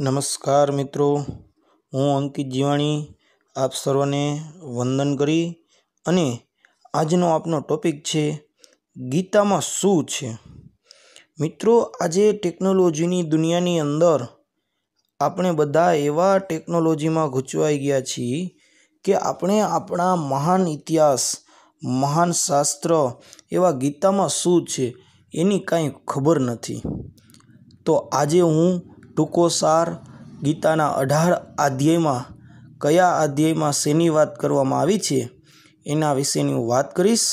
નમસ્કાર મિત્રો હું અંકિત જીવાણી આપ સર્વને વંદન કરી અને આજનો આપનો ટોપિક છે ગીતામાં શું છે મિત્રો આજે ટેકનોલોજીની દુનિયાની અંદર આપણે બધા એવા ટેકનોલોજીમાં ગૂંચવાઈ ગયા છીએ કે આપણે આપણા મહાન ઇતિહાસ મહાન શાસ્ત્ર એવા ગીતામાં શું છે એની કાંઈ ખબર નથી તો આજે હું ટૂંકો સાર ગીતાના અઢાર અધ્યાયમાં કયા અધ્યાયમાં શેની વાત કરવામાં આવી છે એના વિશેની હું વાત કરીશ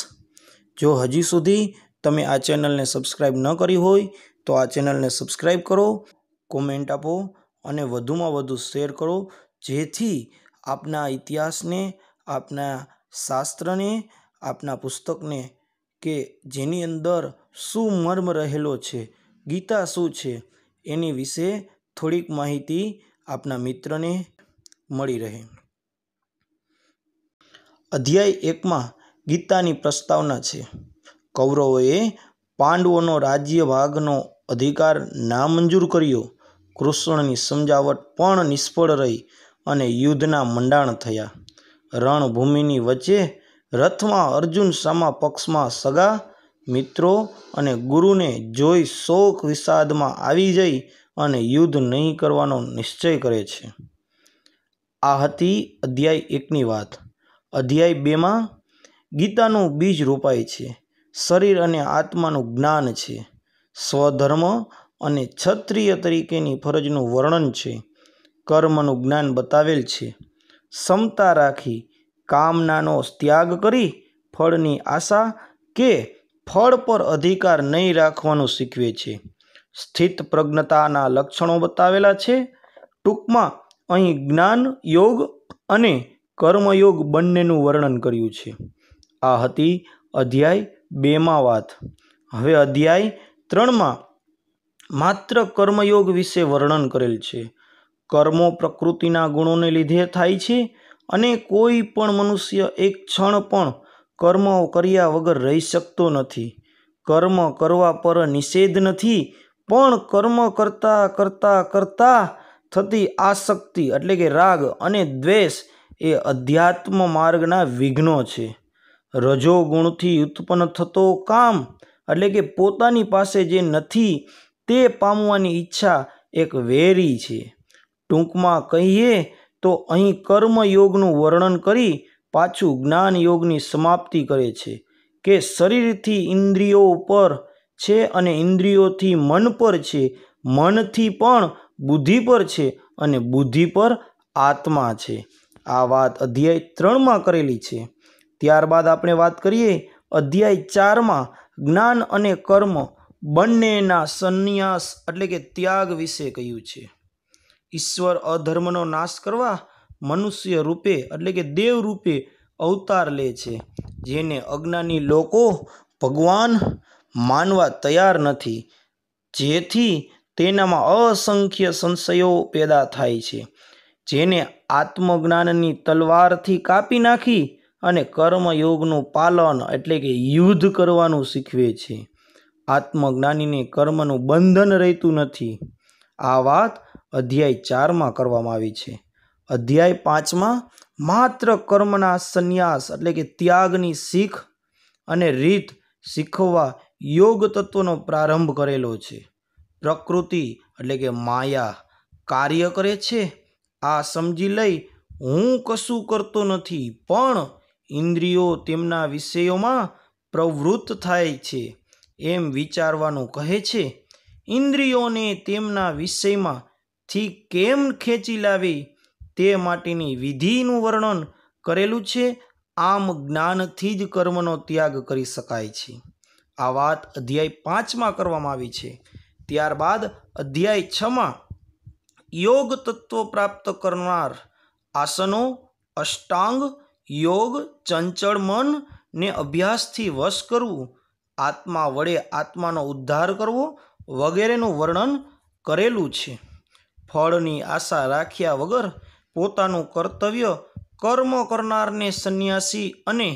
જો હજી સુધી તમે આ ચેનલને સબસ્ક્રાઈબ ન કરી હોય તો આ ચેનલને સબસ્ક્રાઈબ કરો કોમેન્ટ આપો અને વધુમાં વધુ શેર કરો જેથી આપના ઇતિહાસને આપના શાસ્ત્રને આપના પુસ્તકને કે જેની અંદર શું મર્મ રહેલો છે ગીતા શું છે એની વિશે થોડીક માહિતી આપના મિત્રને મળી રહે અધ્યાય એકમાં ગીતાની પ્રસ્તાવના છે કૌરવોએ પાંડવોનો રાજ્યભાગનો અધિકાર નામંજૂર કર્યો કૃષ્ણની સમજાવટ પણ નિષ્ફળ રહી અને યુદ્ધના મંડાણ થયા રણભૂમિની વચ્ચે રથમાં અર્જુન સામા પક્ષમાં સગા મિત્રો અને ગુરુને જોઈ શોક વિષાદમાં આવી જઈ અને યુદ્ધ નહીં કરવાનો નિશ્ચય કરે છે આ હતી અધ્યાય એકની વાત અધ્યાય બેમાં ગીતાનું બીજ રોપાય છે શરીર અને આત્માનું જ્ઞાન છે સ્વધર્મ અને ક્ષત્રિય તરીકેની ફરજનું વર્ણન છે કર્મનું જ્ઞાન બતાવેલ છે ક્ષમતા રાખી કામનાનો ત્યાગ કરી ફળની આશા કે ફળ પર અધિકાર નહીં રાખવાનું શીખવે છે સ્થિત પ્રજ્ઞતાના લક્ષણો બતાવેલા છે ટૂંકમાં અહીં જ્ઞાન યોગ અને કર્મયોગ બંનેનું વર્ણન કર્યું છે આ હતી અધ્યાય બેમાં વાત હવે અધ્યાય ત્રણમાં માત્ર કર્મયોગ વિશે વર્ણન કરેલ છે કર્મો પ્રકૃતિના ગુણોને લીધે થાય છે અને કોઈ પણ મનુષ્ય એક ક્ષણ પણ કર્મ કર્યા વગર રહી શકતો નથી કર્મ કરવા પર નિષેધ નથી પણ કર્મ કરતાં કરતાં કરતાં થતી આસક્તિ એટલે કે રાગ અને દ્વેષ એ અધ્યાત્મ માર્ગના વિઘ્નો છે રજોગુણથી ઉત્પન્ન થતો કામ એટલે કે પોતાની પાસે જે નથી તે પામવાની ઈચ્છા એક વેરી છે ટૂંકમાં કહીએ તો અહીં કર્મયોગનું વર્ણન કરી પાછું જ્ઞાન યોગની સમાપ્તિ કરે છે કે શરીરથી ઇન્દ્રિયો ઉપર છે અને ઇન્દ્રિયોથી મન પર છે મનથી પણ બુદ્ધિ પર છે અને બુદ્ધિ પર આત્મા છે આ વાત અધ્યાય ત્રણમાં કરેલી છે ત્યારબાદ આપણે વાત કરીએ અધ્યાય ચારમાં જ્ઞાન અને કર્મ બંનેના સંન્યાસ એટલે કે ત્યાગ વિશે કહ્યું છે ઈશ્વર અધર્મનો નાશ કરવા મનુષ્ય રૂપે એટલે કે દેવ રૂપે અવતાર લે છે જેને અજ્ઞાની લોકો ભગવાન માનવા તૈયાર નથી જેથી તેનામાં અસંખ્ય સંશયો પેદા થાય છે જેને આત્મજ્ઞાનની તલવારથી કાપી નાખી અને કર્મયોગનું પાલન એટલે કે યુદ્ધ કરવાનું શીખવે છે આત્મજ્ઞાનીને કર્મનું બંધન રહેતું નથી આ વાત અધ્યાય ચારમાં કરવામાં આવી છે અધ્યાય પાંચમાં માત્ર કર્મના સંન્યાસ એટલે કે ત્યાગની શીખ અને રીત શીખવવા યોગ તત્ત્વનો પ્રારંભ કરેલો છે પ્રકૃતિ એટલે કે માયા કાર્ય કરે છે આ સમજી લઈ હું કશું કરતો નથી પણ ઇન્દ્રિયો તેમના વિષયોમાં પ્રવૃત્ત થાય છે એમ વિચારવાનું કહે છે ઇન્દ્રિયોને તેમના વિષયમાં થી કેમ ખેંચી લાવી તે માટેની વિધિનું વર્ણન કરેલું છે આમ જ્ઞાનથી જ કર્મનો ત્યાગ કરી શકાય છે આ વાત અધ્યાય પાંચમાં કરવામાં આવી છે ત્યારબાદ અધ્યાય છમાં યોગ તત્વ પ્રાપ્ત કરનાર આસનો અષ્ટાંગ યોગ ચંચળ મન ને અભ્યાસથી વશ કરવું આત્મા વડે આત્માનો ઉદ્ધાર કરવો વગેરેનું વર્ણન કરેલું છે ફળની આશા રાખ્યા વગર પોતાનું કર્તવ્ય કર્મ કરનારને સંન્યાસી અને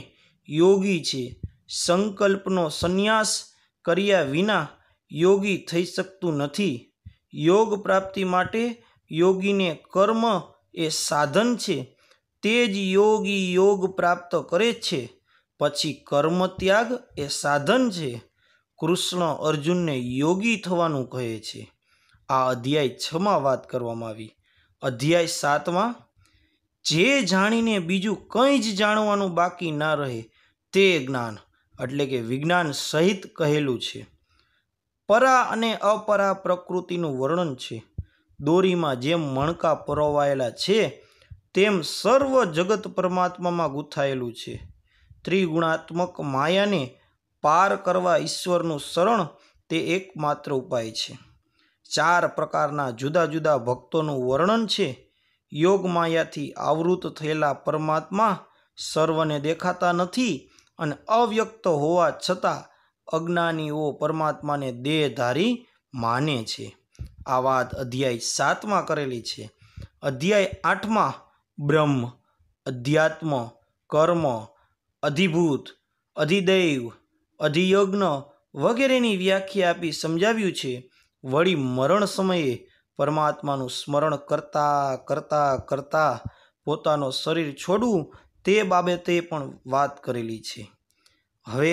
યોગી છે સંકલ્પનો સંન્યાસ કર્યા વિના યોગી થઈ શકતું નથી યોગ પ્રાપ્તિ માટે યોગીને કર્મ એ સાધન છે તે જ યોગી યોગ પ્રાપ્ત કરે છે પછી કર્મ ત્યાગ એ સાધન છે કૃષ્ણ અર્જુનને યોગી થવાનું કહે છે આ અધ્યાય છમાં વાત કરવામાં આવી અધ્યાય સાતમાં જે જાણીને બીજું કંઈ જ જાણવાનું બાકી ના રહે તે જ્ઞાન એટલે કે વિજ્ઞાન સહિત કહેલું છે પરા અને અપરા પ્રકૃતિનું વર્ણન છે દોરીમાં જેમ મણકા પરોવાયેલા છે તેમ સર્વ જગત પરમાત્મામાં ગૂંથાયેલું છે ત્રિગુણાત્મક માયાને પાર કરવા ઈશ્વરનું શરણ તે એકમાત્ર ઉપાય છે ચાર પ્રકારના જુદા જુદા ભક્તોનું વર્ણન છે યોગ માયાથી આવૃત થયેલા પરમાત્મા સર્વને દેખાતા નથી અને અવ્યક્ત હોવા છતાં અજ્ઞાનીઓ પરમાત્માને દેહધારી માને છે આ વાત અધ્યાય સાતમાં કરેલી છે અધ્યાય આઠમાં બ્રહ્મ અધ્યાત્મ કર્મ અધિભૂત અધિદૈવ અધિયજ્ઞ વગેરેની વ્યાખ્યા આપી સમજાવ્યું છે વળી મરણ સમયે પરમાત્માનું સ્મરણ કરતા કરતા કરતા પોતાનો શરીર છોડવું તે બાબતે પણ વાત કરેલી છે હવે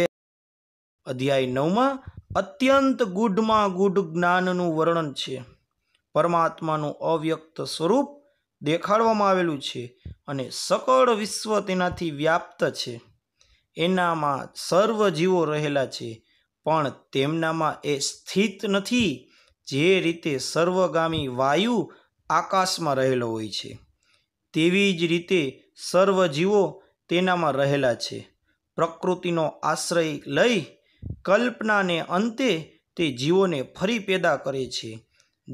અધ્યાય નવમાં અત્યંત ગુઢમાં ગુઢ જ્ઞાનનું વર્ણન છે પરમાત્માનું અવ્યક્ત સ્વરૂપ દેખાડવામાં આવેલું છે અને સકળ વિશ્વ તેનાથી વ્યાપ્ત છે એનામાં સર્વ જીવો રહેલા છે પણ તેમનામાં એ સ્થિત નથી જે રીતે સર્વગામી વાયુ આકાશમાં રહેલો હોય છે તેવી જ રીતે સર્વ જીવો તેનામાં રહેલા છે પ્રકૃતિનો આશ્રય લઈ કલ્પનાને અંતે તે જીવોને ફરી પેદા કરે છે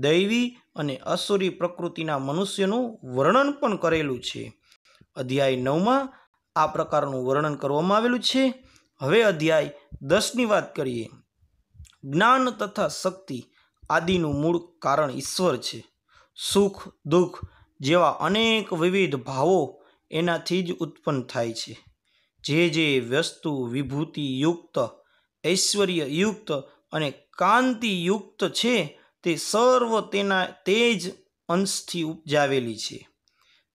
દૈવી અને અસુરી પ્રકૃતિના મનુષ્યનું વર્ણન પણ કરેલું છે અધ્યાય નવમાં આ પ્રકારનું વર્ણન કરવામાં આવેલું છે હવે અધ્યાય દસની વાત કરીએ જ્ઞાન તથા શક્તિ આદિનું મૂળ કારણ ઈશ્વર છે સુખ દુઃખ જેવા અનેક વિવિધ ભાવો એનાથી જ ઉત્પન્ન થાય છે જે જે વસ્તુ વિભૂતિયુક્ત ઐશ્વર્યયુક્ત અને કાંતિયુક્ત છે તે સર્વ તેના તે જ અંશથી ઉપજાવેલી છે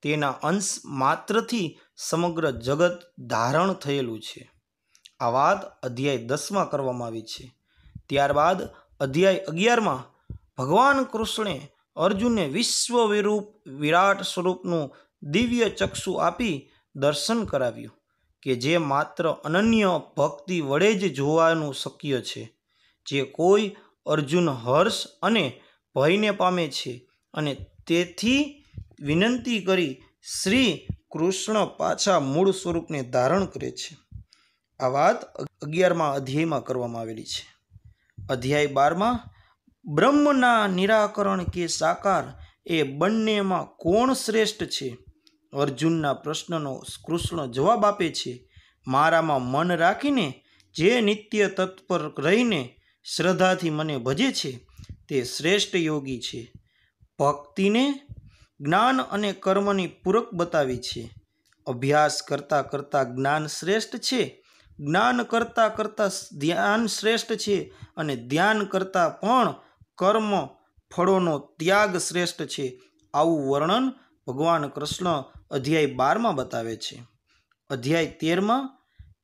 તેના અંશ માત્રથી સમગ્ર જગત ધારણ થયેલું છે આ વાત અધ્યાય દસમાં કરવામાં આવી છે ત્યારબાદ અધ્યાય અગિયારમાં ભગવાન કૃષ્ણે અર્જુને વિરૂપ વિરાટ સ્વરૂપનું દિવ્ય ચક્ષુ આપી દર્શન કરાવ્યું કે જે માત્ર અનન્ય ભક્તિ વડે જ જોવાનું શક્ય છે જે કોઈ અર્જુન હર્ષ અને ભયને પામે છે અને તેથી વિનંતી કરી શ્રી કૃષ્ણ પાછા મૂળ સ્વરૂપને ધારણ કરે છે આ વાત અગિયારમાં અધ્યાયમાં કરવામાં આવેલી છે અધ્યાય બારમાં બ્રહ્મના નિરાકરણ કે સાકાર એ બંનેમાં કોણ શ્રેષ્ઠ છે અર્જુનના પ્રશ્નનો કૃષ્ણ જવાબ આપે છે મારામાં મન રાખીને જે નિત્ય તત્પર રહીને શ્રદ્ધાથી મને ભજે છે તે શ્રેષ્ઠ યોગી છે ભક્તિને જ્ઞાન અને કર્મની પૂરક બતાવી છે અભ્યાસ કરતાં કરતાં જ્ઞાન શ્રેષ્ઠ છે જ્ઞાન કરતાં કરતાં ધ્યાન શ્રેષ્ઠ છે અને ધ્યાન કરતાં પણ કર્મ ફળોનો ત્યાગ શ્રેષ્ઠ છે આવું વર્ણન ભગવાન કૃષ્ણ અધ્યાય બારમાં બતાવે છે અધ્યાય તેરમાં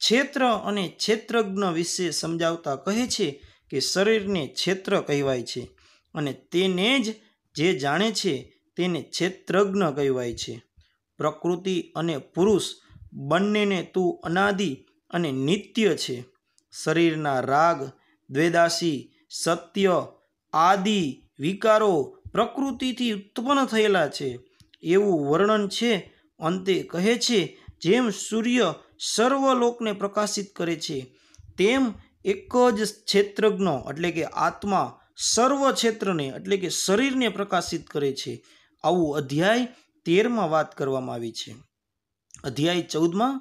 ક્ષેત્ર અને ક્ષેત્રજ્ઞ વિશે સમજાવતા કહે છે કે શરીરને ક્ષેત્ર કહેવાય છે અને તેને જ જે જાણે છે તેને ક્ષેત્રજ્ઞ કહેવાય છે પ્રકૃતિ અને પુરુષ બંનેને તું અનાદિ અને નિત્ય છે શરીરના રાગ દ્વેદાસી સત્ય આદિ વિકારો પ્રકૃતિથી ઉત્પન્ન થયેલા છે એવું વર્ણન છે અંતે કહે છે જેમ સૂર્ય સર્વ લોકને પ્રકાશિત કરે છે તેમ એક જ ક્ષેત્રજ્ઞ એટલે કે આત્મા સર્વ ક્ષેત્રને એટલે કે શરીરને પ્રકાશિત કરે છે આવું અધ્યાય તેરમાં વાત કરવામાં આવી છે અધ્યાય ચૌદમાં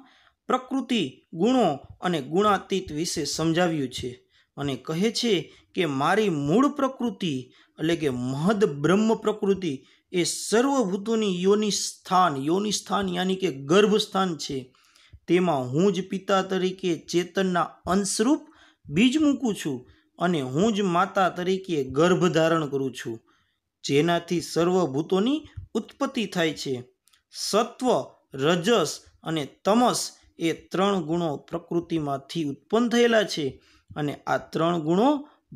પ્રકૃતિ ગુણો અને ગુણાતીત વિશે સમજાવ્યું છે અને કહે છે કે મારી મૂળ પ્રકૃતિ એટલે કે મહદ બ્રહ્મ પ્રકૃતિ એ સર્વભૂતોની યોનિ સ્થાન યોનિ સ્થાન યાની કે ગર્ભસ્થાન છે તેમાં હું જ પિતા તરીકે ચેતનના અંશરૂપ બીજ મૂકું છું અને હું જ માતા તરીકે ગર્ભ ધારણ કરું છું જેનાથી સર્વભૂતોની ઉત્પત્તિ થાય છે સત્વ રજસ અને તમસ એ ત્રણ ગુણો પ્રકૃતિમાંથી ઉત્પન્ન થયેલા છે અને આ ત્રણ ગુણો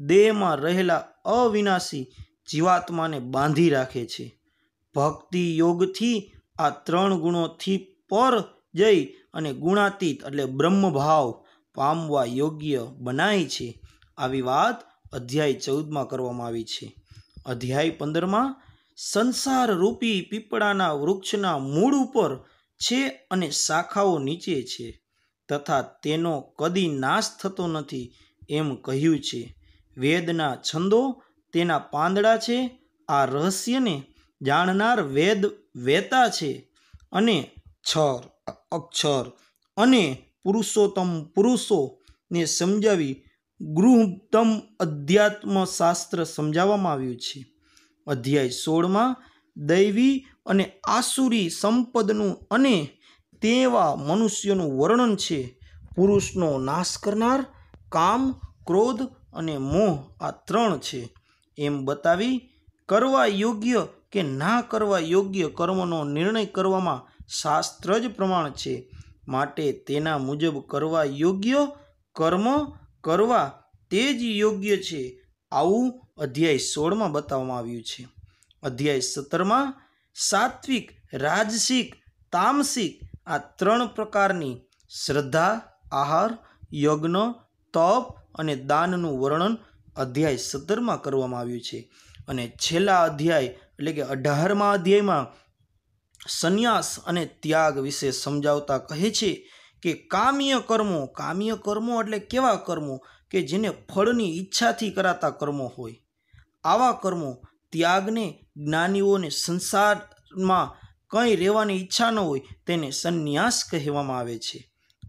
દેહમાં રહેલા અવિનાશી જીવાત્માને બાંધી રાખે છે ભક્તિ યોગથી આ ત્રણ ગુણોથી પર જઈ અને ગુણાતીત એટલે બ્રહ્મભાવ પામવા યોગ્ય બનાય છે આવી વાત અધ્યાય ચૌદમાં કરવામાં આવી છે અધ્યાય પંદરમાં સંસાર રૂપી પીપળાના વૃક્ષના મૂળ ઉપર છે અને શાખાઓ નીચે છે તથા તેનો કદી નાશ થતો નથી એમ કહ્યું છે વેદના છંદો તેના પાંદડા છે આ રહસ્યને જાણનાર વેદ વેતા છે અને છર અક્ષર અને પુરુષોત્તમ પુરુષોને સમજાવી ગૃહતમ અધ્યાત્મ શાસ્ત્ર સમજાવવામાં આવ્યું છે અધ્યાય સોળમાં દૈવી અને આસુરી સંપદનું અને તેવા મનુષ્યનું વર્ણન છે પુરુષનો નાશ કરનાર કામ ક્રોધ અને મોહ આ ત્રણ છે એમ બતાવી કરવા યોગ્ય કે ના કરવા યોગ્ય કર્મનો નિર્ણય કરવામાં શાસ્ત્ર જ પ્રમાણ છે માટે તેના મુજબ કરવા યોગ્ય કર્મ કરવા તે જ યોગ્ય છે આવું અધ્યાય સોળમાં બતાવવામાં આવ્યું છે અધ્યાય સત્તરમાં સાત્વિક રાજસિક તામસિક આ ત્રણ પ્રકારની શ્રદ્ધા આહાર યજ્ઞ તપ અને દાનનું વર્ણન અધ્યાય સત્તરમાં કરવામાં આવ્યું છે અને છેલ્લા અધ્યાય એટલે કે અઢારમા અધ્યાયમાં સંન્યાસ અને ત્યાગ વિશે સમજાવતા કહે છે કે કામ્ય કર્મો કામ્ય કર્મો એટલે કેવા કર્મો કે જેને ફળની ઈચ્છાથી કરાતા કર્મો હોય આવા કર્મો ત્યાગને જ્ઞાનીઓને સંસારમાં કંઈ રહેવાની ઈચ્છા ન હોય તેને સંન્યાસ કહેવામાં આવે છે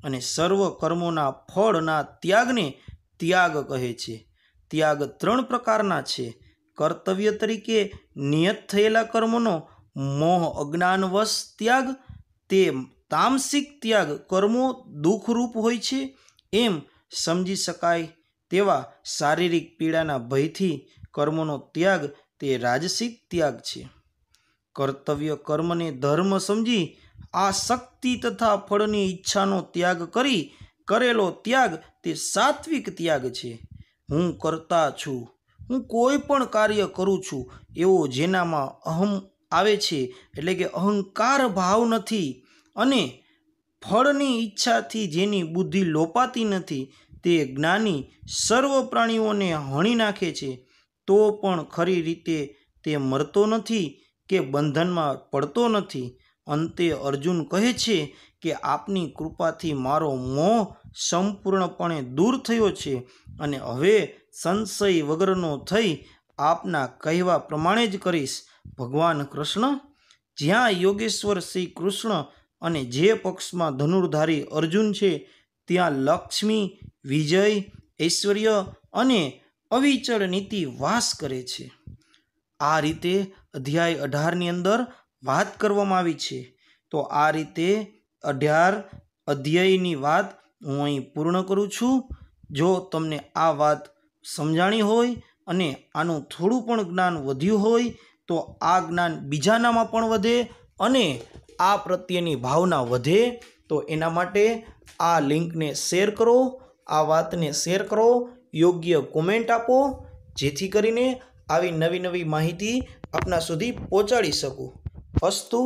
અને સર્વ કર્મોના ફળના ત્યાગને ત્યાગ કહે છે ત્યાગ ત્રણ પ્રકારના છે કર્તવ્ય તરીકે નિયત થયેલા કર્મોનો મોહ અજ્ઞાનવશ ત્યાગ તે તામસિક ત્યાગ કર્મો દુઃખરૂપ હોય છે એમ સમજી શકાય તેવા શારીરિક પીડાના ભયથી કર્મોનો ત્યાગ તે રાજસિક ત્યાગ છે કર્તવ્ય કર્મને ધર્મ સમજી આ શક્તિ તથા ફળની ઈચ્છાનો ત્યાગ કરી કરેલો ત્યાગ તે સાત્વિક ત્યાગ છે હું કરતા છું હું કોઈ પણ કાર્ય કરું છું એવો જેનામાં અહમ આવે છે એટલે કે અહંકાર ભાવ નથી અને ફળની ઈચ્છાથી જેની બુદ્ધિ લોપાતી નથી તે જ્ઞાની સર્વ પ્રાણીઓને હણી નાખે છે તો પણ ખરી રીતે તે મરતો નથી કે બંધનમાં પડતો નથી અંતે અર્જુન કહે છે કે આપની કૃપાથી મારો મોહ સંપૂર્ણપણે દૂર થયો છે અને હવે સંશય વગરનો થઈ આપના કહેવા પ્રમાણે જ કરીશ ભગવાન કૃષ્ણ જ્યાં યોગેશ્વર શ્રી કૃષ્ણ અને જે પક્ષમાં ધનુર્ધારી અર્જુન છે ત્યાં લક્ષ્મી વિજય ઐશ્વર્ય અને અવિચળ નીતિ વાસ કરે છે આ રીતે અધ્યાય અઢારની અંદર વાત કરવામાં આવી છે તો આ રીતે અઢાર અધ્યાયની વાત હું અહીં પૂર્ણ કરું છું જો તમને આ વાત સમજાણી હોય અને આનું થોડું પણ જ્ઞાન વધ્યું હોય તો આ જ્ઞાન બીજાનામાં પણ વધે અને આ પ્રત્યેની ભાવના વધે તો એના માટે આ લિંકને શેર કરો આ વાતને શેર કરો યોગ્ય કોમેન્ટ આપો જેથી કરીને આવી નવી નવી માહિતી આપના સુધી પહોંચાડી શકું અસ્તુ